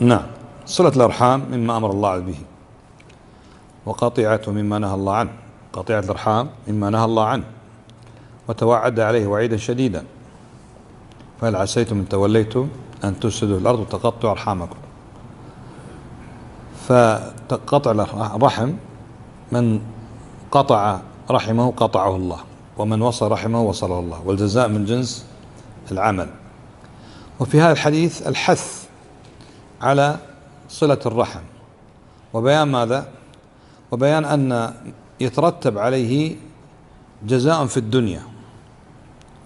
نعم صلة الأرحام مما أمر الله به وقطيعته مما نهى الله عنه قطيعة الأرحام مما نهى الله عنه وتوعد عليه وعيدا شديدا فهل عسيتم إن توليتم أن تفسدوا الأرض وتقطعوا أرحامكم فقطع الرحم من قطع رحمه قطعه الله ومن وصل رحمه وصله الله والجزاء من جنس العمل وفي هذا الحديث الحث على صلة الرحم وبيان ماذا وبيان أن يترتب عليه جزاء في الدنيا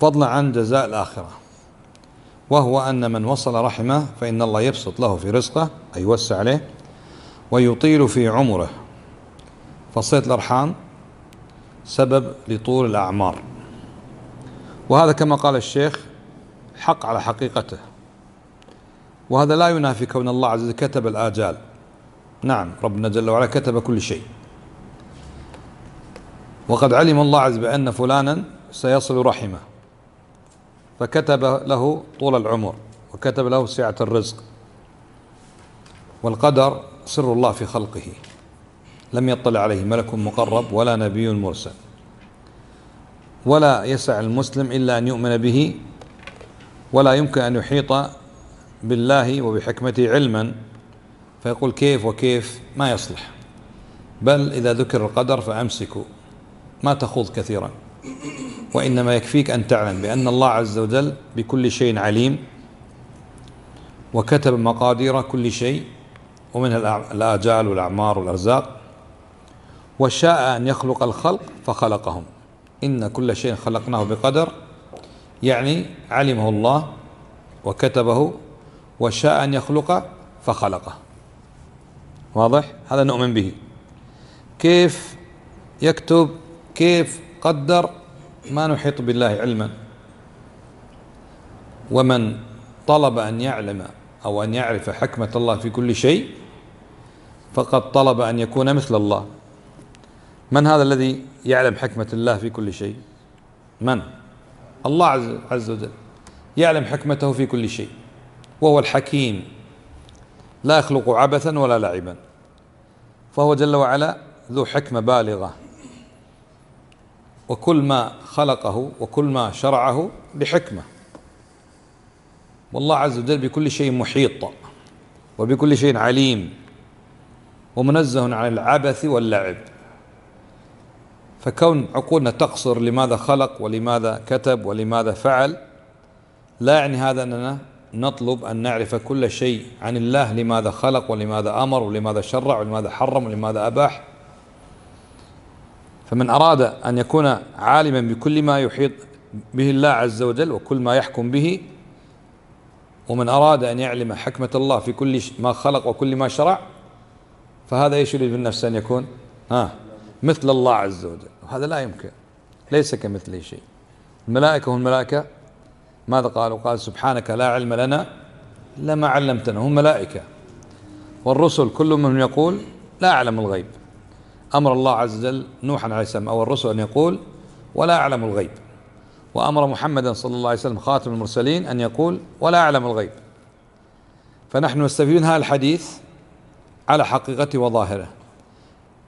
فضلا عن جزاء الآخرة وهو أن من وصل رحمه فإن الله يبسط له في رزقه أي يوسع عليه ويطيل في عمره فصلة الأرحام سبب لطول الأعمار وهذا كما قال الشيخ حق على حقيقته وهذا لا ينافي كون الله عز وجل كتب الآجال نعم ربنا جل وعلا كتب كل شيء وقد علم الله عز بأن فلانا سيصل رحمه فكتب له طول العمر وكتب له سعة الرزق والقدر سر الله في خلقه لم يطلع عليه ملك مقرب ولا نبي مرسل ولا يسع المسلم إلا أن يؤمن به ولا يمكن أن يحيط بالله وبحكمته علما فيقول كيف وكيف ما يصلح بل إذا ذكر القدر فأمسكوا ما تخوض كثيرا وإنما يكفيك أن تعلم بأن الله عز وجل بكل شيء عليم وكتب مقادير كل شيء ومنها الآجال والأعمار والأرزاق وشاء أن يخلق الخلق فخلقهم إن كل شيء خلقناه بقدر يعني علمه الله وكتبه وشاء أن يخلق فخلقه واضح هذا نؤمن به كيف يكتب كيف قدر ما نحيط بالله علما ومن طلب أن يعلم أو أن يعرف حكمة الله في كل شيء فقد طلب أن يكون مثل الله من هذا الذي يعلم حكمة الله في كل شيء من الله عز وجل يعلم حكمته في كل شيء وهو الحكيم لا يخلق عبثا ولا لعبا فهو جل وعلا ذو حكمة بالغة وكل ما خلقه وكل ما شرعه لحكمة والله عز وجل بكل شيء محيط وبكل شيء عليم ومنزه عن العبث واللعب فكون عقولنا تقصر لماذا خلق ولماذا كتب ولماذا فعل لا يعني هذا أننا نطلب أن نعرف كل شيء عن الله لماذا خلق ولماذا أمر ولماذا شرع ولماذا حرم ولماذا أباح فمن أراد أن يكون عالما بكل ما يحيط به الله عز وجل وكل ما يحكم به ومن أراد أن يعلم حكمة الله في كل ما خلق وكل ما شرع فهذا ايش يريد بالنفس أن يكون ها مثل الله عز وجل وهذا لا يمكن ليس كمثله شيء الملائكة هم الملائكة ماذا قالوا قال سبحانك لا علم لنا إلا ما علمتنا هم ملائكة والرسل كل منهم يقول لا أعلم الغيب أمر الله عز وجل نوحا عليه السلام أو الرسل أن يقول ولا أعلم الغيب وأمر محمدا صلى الله عليه وسلم خاتم المرسلين أن يقول ولا أعلم الغيب فنحن نستفيد من هذا الحديث على حقيقته وظاهره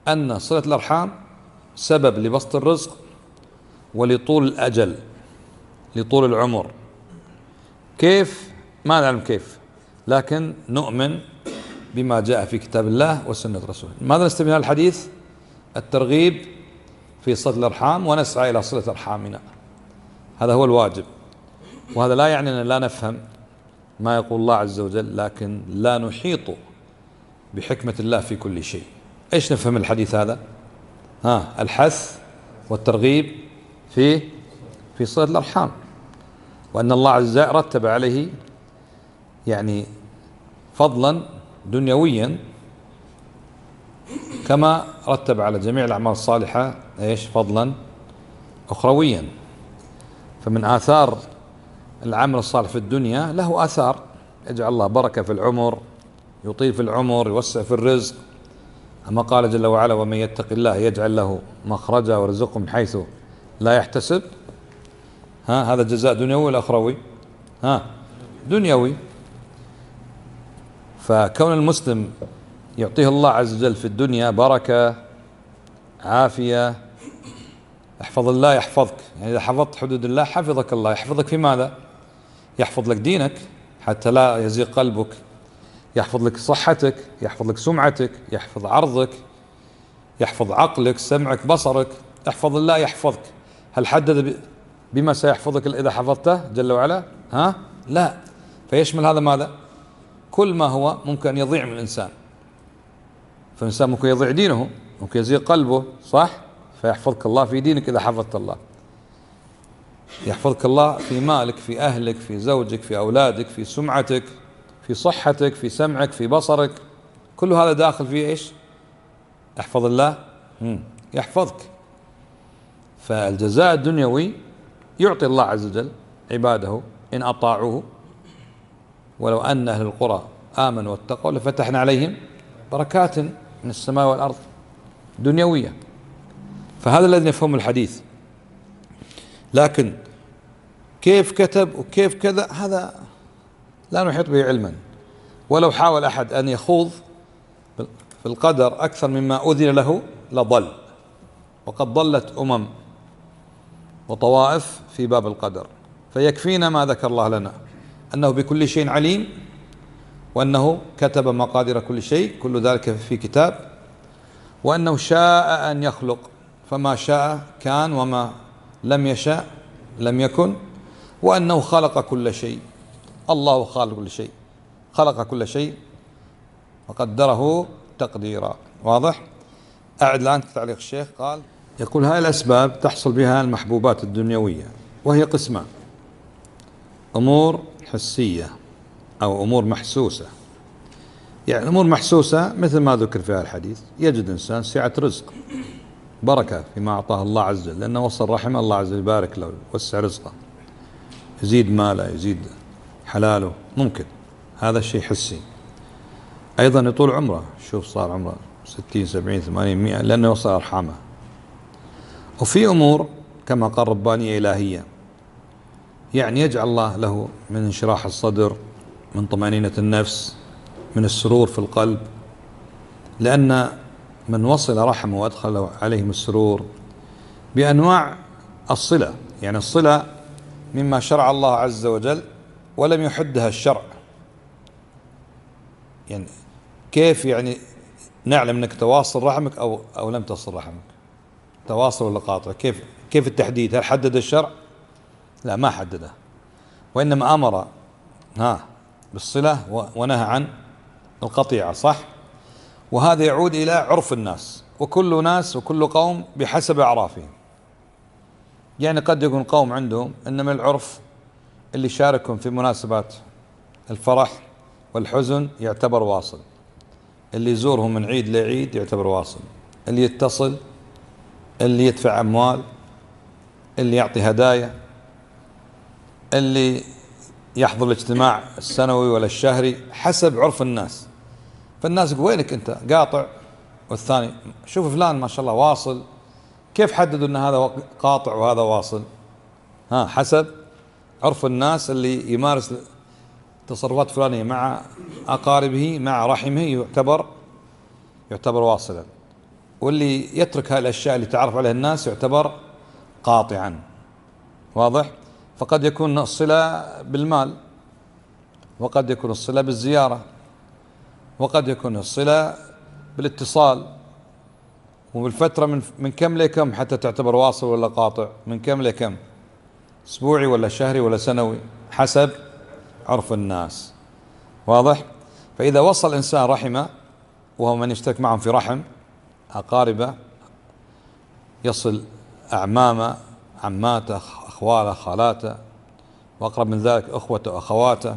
أن صلة الأرحام سبب لبسط الرزق ولطول الأجل لطول العمر كيف ما نعلم كيف لكن نؤمن بما جاء في كتاب الله وسنة رسوله ماذا نستفيد من الحديث الترغيب في صلة الأرحام ونسعى إلى صلة أرحامنا هذا هو الواجب وهذا لا يعني أن لا نفهم ما يقول الله عز وجل لكن لا نحيط بحكمة الله في كل شيء ايش نفهم الحديث هذا ها الحث والترغيب في في صلة الأرحام وأن الله عز وجل رتب عليه يعني فضلا دنيويا كما رتب على جميع الأعمال الصالحة ايش فضلا أخرويا فمن آثار العمل الصالح في الدنيا له آثار يجعل الله بركة في العمر يطيل في العمر يوسع في الرزق أما قال جل وعلا ومن يتق الله يجعل له مخرجا ويرزقه من حيث لا يحتسب ها هذا جزاء دنيوي ولا أخروي ها دنيوي فكون المسلم يعطيه الله عز وجل في الدنيا بركة عافية احفظ الله يحفظك يعني إذا حفظت حدود الله حفظك الله يحفظك في ماذا يحفظ لك دينك حتى لا يزيغ قلبك يحفظ لك صحتك يحفظ لك سمعتك يحفظ عرضك يحفظ عقلك سمعك بصرك احفظ الله يحفظك هل حدد بما سيحفظك إذا حفظته جل وعلا ها لا فيشمل هذا ماذا كل ما هو ممكن أن يضيع من الإنسان فالإنسان ممكن يضيع دينه ممكن يزيغ قلبه صح فيحفظك الله في دينك إذا حفظت الله يحفظك الله في مالك في أهلك في زوجك في أولادك في سمعتك في صحتك في سمعك في بصرك كل هذا داخل في إيش يحفظ الله يحفظك فالجزاء الدنيوي يعطي الله عز وجل عباده إن أطاعوه ولو أن أهل القرى آمنوا واتقوا لفتحنا عليهم بركات من السماء والأرض دنيوية فهذا الذي نفهم الحديث لكن كيف كتب وكيف كذا هذا لا نحيط به علما ولو حاول أحد أن يخوض في القدر أكثر مما أذن له لضل وقد ضلت أمم وطوائف في باب القدر فيكفينا ما ذكر الله لنا أنه بكل شيء عليم وأنه كتب مقادير كل شيء كل ذلك في كتاب وأنه شاء أن يخلق فما شاء كان وما لم يشاء لم يكن وأنه خلق كل شيء الله خالق كل شيء خلق كل شيء وقدره تقديرا واضح أعد الآن تعليق الشيخ قال يقول هاي الأسباب تحصل بها المحبوبات الدنيوية وهي قسمان أمور حسية أو أمور محسوسة يعني أمور محسوسة مثل ما ذكر في هذا الحديث يجد إنسان سعة رزق بركة فيما أعطاه الله عز وجل لأنه وصل رحمه الله عز وجل يبارك له وسع رزقه يزيد ماله يزيد حلاله ممكن هذا الشيء حسي أيضا يطول عمره شوف صار عمره 60 70 80 100 لأنه وصل أرحامه وفي أمور كما قال ربانية إلهية يعني يجعل الله له من انشراح الصدر من طمأنينة النفس من السرور في القلب لأن من وصل رحمه وأدخل عليهم السرور بأنواع الصلة يعني الصلة مما شرع الله عز وجل ولم يحدها الشرع يعني كيف يعني نعلم أنك تواصل رحمك أو, أو لم تصل رحمك تواصل ولا قاطع كيف كيف التحديد هل حدد الشرع لا ما حدده وإنما أمر ها بالصلة ونهى عن القطيعة صح وهذا يعود إلى عرف الناس وكل ناس وكل قوم بحسب أعرافهم يعني قد يكون قوم عندهم إنما العرف اللي شاركهم في مناسبات الفرح والحزن يعتبر واصل اللي يزورهم من عيد لعيد يعتبر واصل اللي يتصل اللي يدفع اموال اللي يعطي هدايا اللي يحضر الاجتماع السنوي ولا الشهري حسب عرف الناس فالناس يقول وينك انت قاطع والثاني شوف فلان ما شاء الله واصل كيف حددوا ان هذا قاطع وهذا واصل ها حسب عرف الناس اللي يمارس تصرفات فلانية مع أقاربه مع رحمه يعتبر يعتبر واصلا واللي يترك هذه الأشياء اللي تعرف عليها الناس يعتبر قاطعا واضح فقد يكون الصلة بالمال وقد يكون الصلة بالزيارة وقد يكون الصلة بالاتصال وبالفترة من من كم لكم حتى تعتبر واصل ولا قاطع من كم لكم اسبوعي ولا شهري ولا سنوي حسب عرف الناس واضح فإذا وصل إنسان رحمه وهو من يشترك معهم في رحم أقاربه يصل أعمامه عماته أخواله خالاته وأقرب من ذلك أخوته وأخواته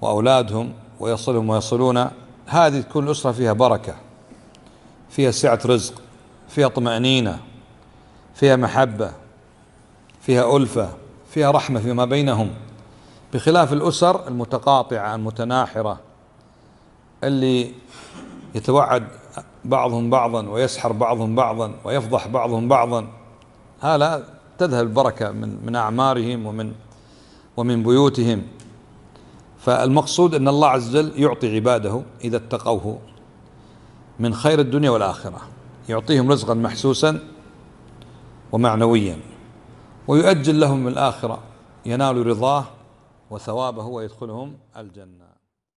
وأولادهم ويصلهم ويصلون هذه كل أسرة فيها بركة فيها سعة رزق فيها طمأنينة فيها محبة فيها ألفة فيها رحمة فيما بينهم بخلاف الأسر المتقاطعة المتناحرة اللي يتوعد بعضهم بعضا ويسحر بعضهم بعضا ويفضح بعضهم بعضا هذا تذهب البركة من من أعمارهم ومن ومن بيوتهم فالمقصود أن الله عز وجل يعطي عباده إذا اتقوه من خير الدنيا والآخرة يعطيهم رزقا محسوسا ومعنويا ويؤجل لهم الآخرة ينالوا رضاه وثوابه ويدخلهم الجنة